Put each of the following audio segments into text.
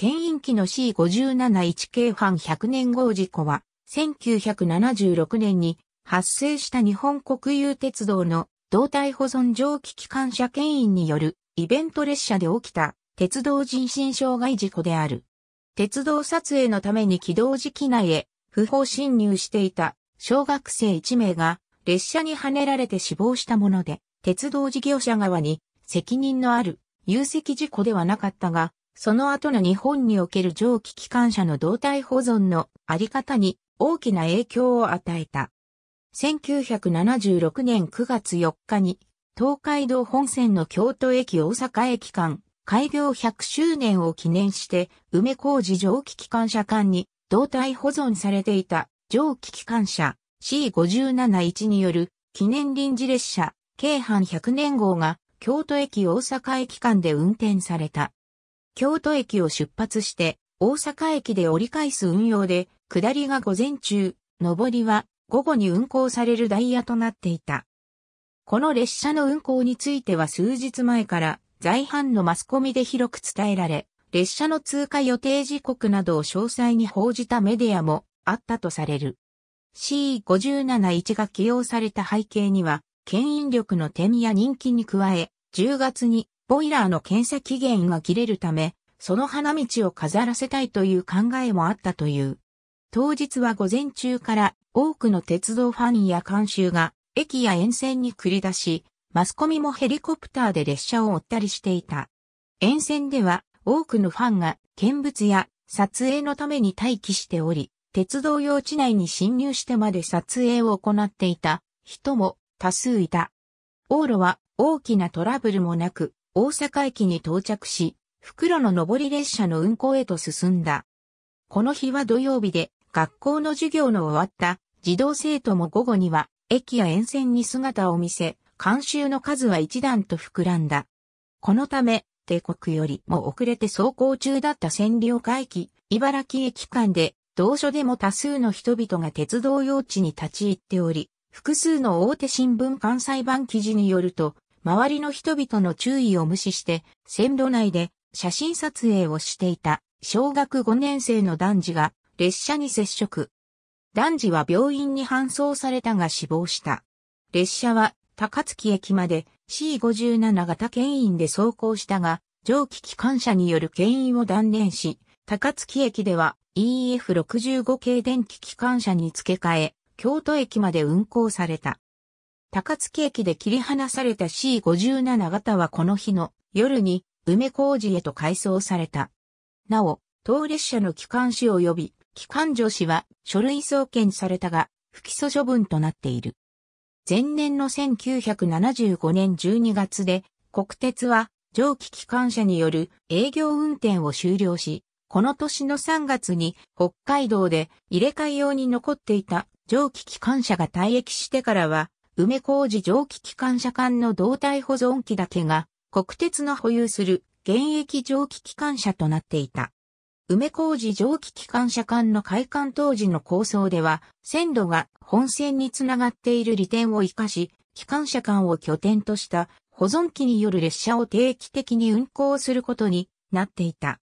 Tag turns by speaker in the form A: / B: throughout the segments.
A: 牽引機の C57-1 k 半100年号事故は、1976年に発生した日本国有鉄道の胴体保存蒸気機関車牽引によるイベント列車で起きた鉄道人身障害事故である。鉄道撮影のために起動時機内へ不法侵入していた小学生1名が列車にはねられて死亡したもので、鉄道事業者側に責任のある有責事故ではなかったが、その後の日本における蒸気機関車の胴体保存のあり方に大きな影響を与えた。1976年9月4日に東海道本線の京都駅大阪駅間開業100周年を記念して梅工事蒸気機関車間に胴体保存されていた蒸気機関車 C571 による記念臨時列車京阪100年号が京都駅大阪駅間で運転された。京都駅を出発して、大阪駅で折り返す運用で、下りが午前中、上りは午後に運行されるダイヤとなっていた。この列車の運行については数日前から在阪のマスコミで広く伝えられ、列車の通過予定時刻などを詳細に報じたメディアもあったとされる。C571 が起用された背景には、牽引力の点や人気に加え、10月にボイラーの検査期限が切れるため、その花道を飾らせたいという考えもあったという。当日は午前中から多くの鉄道ファンや監修が駅や沿線に繰り出し、マスコミもヘリコプターで列車を追ったりしていた。沿線では多くのファンが見物や撮影のために待機しており、鉄道用地内に侵入してまで撮影を行っていた人も多数いた。往路は大きなトラブルもなく大阪駅に到着し、袋の上り列車の運行へと進んだ。この日は土曜日で、学校の授業の終わった児童生徒も午後には、駅や沿線に姿を見せ、監修の数は一段と膨らんだ。このため、帝国よりも遅れて走行中だった占領回帰、茨城駅間で、同所でも多数の人々が鉄道用地に立ち入っており、複数の大手新聞関西版記事によると、周りの人々の注意を無視して、線路内で写真撮影をしていた小学5年生の男児が列車に接触。男児は病院に搬送されたが死亡した。列車は高槻駅まで C57 型牽引で走行したが、蒸気機関車による牽引を断念し、高槻駅では EF65 系電気機関車に付け替え、京都駅まで運行された。高槻駅で切り離された C57 型はこの日の夜に梅小路へと改装された。なお、当列車の機関士及び、機関助士は書類送検されたが、不起訴処分となっている。前年の1975年12月で、国鉄は蒸気機関車による営業運転を終了し、この年の3月に北海道で入れ替え用に残っていた蒸気機関車が退役してからは、梅小路蒸気機関車間の胴体保存機だけが国鉄の保有する現役蒸気機関車となっていた。梅小路蒸気機関車間の開館当時の構想では、線路が本線につながっている利点を活かし、機関車間を拠点とした保存機による列車を定期的に運行することになっていた。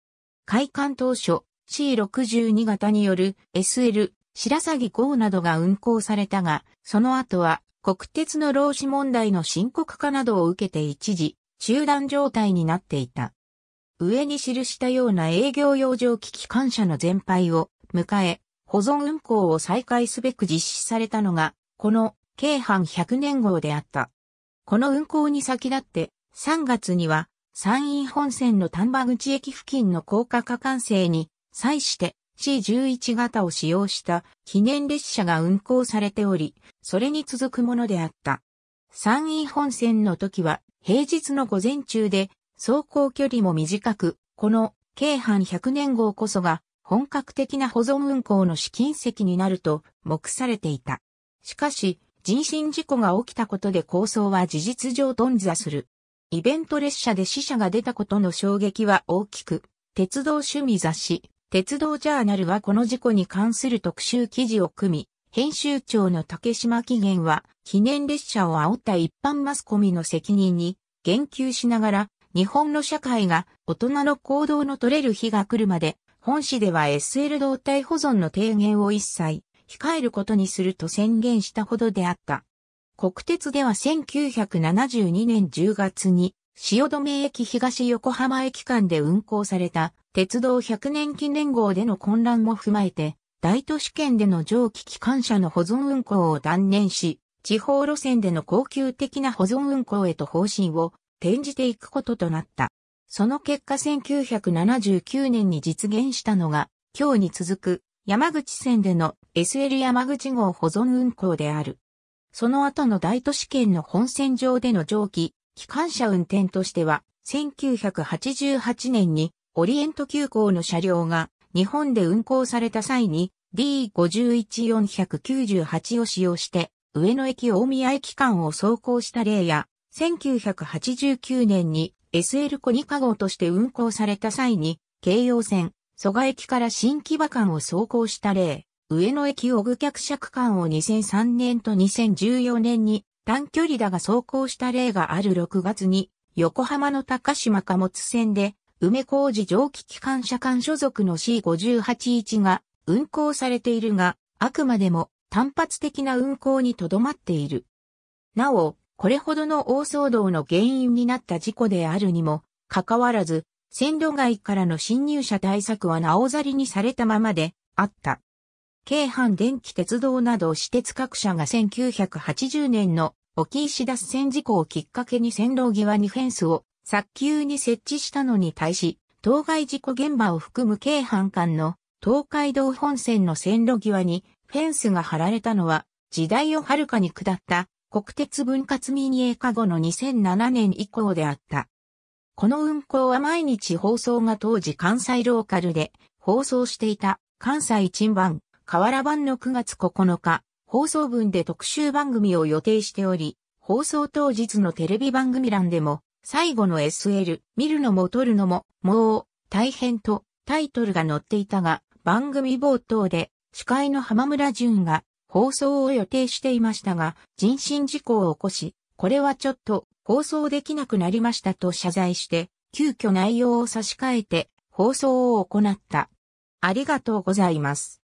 A: 開館当初、C62 型による SL、白鷺号などが運行されたが、その後は国鉄の労使問題の深刻化などを受けて一時中断状態になっていた。上に記したような営業用蒸気機関車の全廃を迎え、保存運行を再開すべく実施されたのが、この京阪100年号であった。この運行に先立って、3月には山陰本線の丹波口駅付近の高架化完成に際して C11 型を使用した記念列車が運行されており、それに続くものであった。山陰本線の時は平日の午前中で走行距離も短く、この京阪100年号こそが本格的な保存運行の試金石になると目されていた。しかし、人身事故が起きたことで構想は事実上頓挫する。イベント列車で死者が出たことの衝撃は大きく、鉄道趣味雑誌、鉄道ジャーナルはこの事故に関する特集記事を組み、編集長の竹島紀元は、記念列車を煽った一般マスコミの責任に言及しながら、日本の社会が大人の行動の取れる日が来るまで、本市では SL 動態保存の提言を一切控えることにすると宣言したほどであった。国鉄では1972年10月に、汐留駅東横浜駅間で運行された鉄道100年記念号での混乱も踏まえて、大都市圏での蒸気機関車の保存運行を断念し、地方路線での恒久的な保存運行へと方針を転じていくこととなった。その結果1979年に実現したのが、今日に続く山口線での SL 山口号保存運行である。その後の大都市圏の本線上での蒸気、機関車運転としては、1988年にオリエント急行の車両が日本で運行された際に D51498 を使用して上野駅大宮駅間を走行した例や1989年に SL コニカ号として運行された際に京葉線蘇我駅から新木場間を走行した例、上野駅小具客車区間を2003年と2014年に短距離だが走行した例がある6月に横浜の高島貨物線で梅工事蒸気機関車間所属の C581 が運行されているが、あくまでも単発的な運行にとどまっている。なお、これほどの大騒動の原因になった事故であるにも、かかわらず、線路外からの侵入者対策はなおざりにされたままであった。京阪電気鉄道など私鉄各社が1980年の沖石脱線事故をきっかけに線路際にフェンスを早急に設置したのに対し、当該事故現場を含む京阪間の東海道本線の線路際にフェンスが張られたのは、時代を遥かに下った国鉄分割民営化後の2007年以降であった。この運行は毎日放送が当時関西ローカルで放送していた関西一番、河原版の9月9日、放送分で特集番組を予定しており、放送当日のテレビ番組欄でも最後の SL、見るのも撮るのも、もう、大変と、タイトルが載っていたが、番組冒頭で、司会の浜村淳が、放送を予定していましたが、人身事故を起こし、これはちょっと、放送できなくなりましたと謝罪して、急遽内容を差し替えて、放送を行った。ありがとうございます。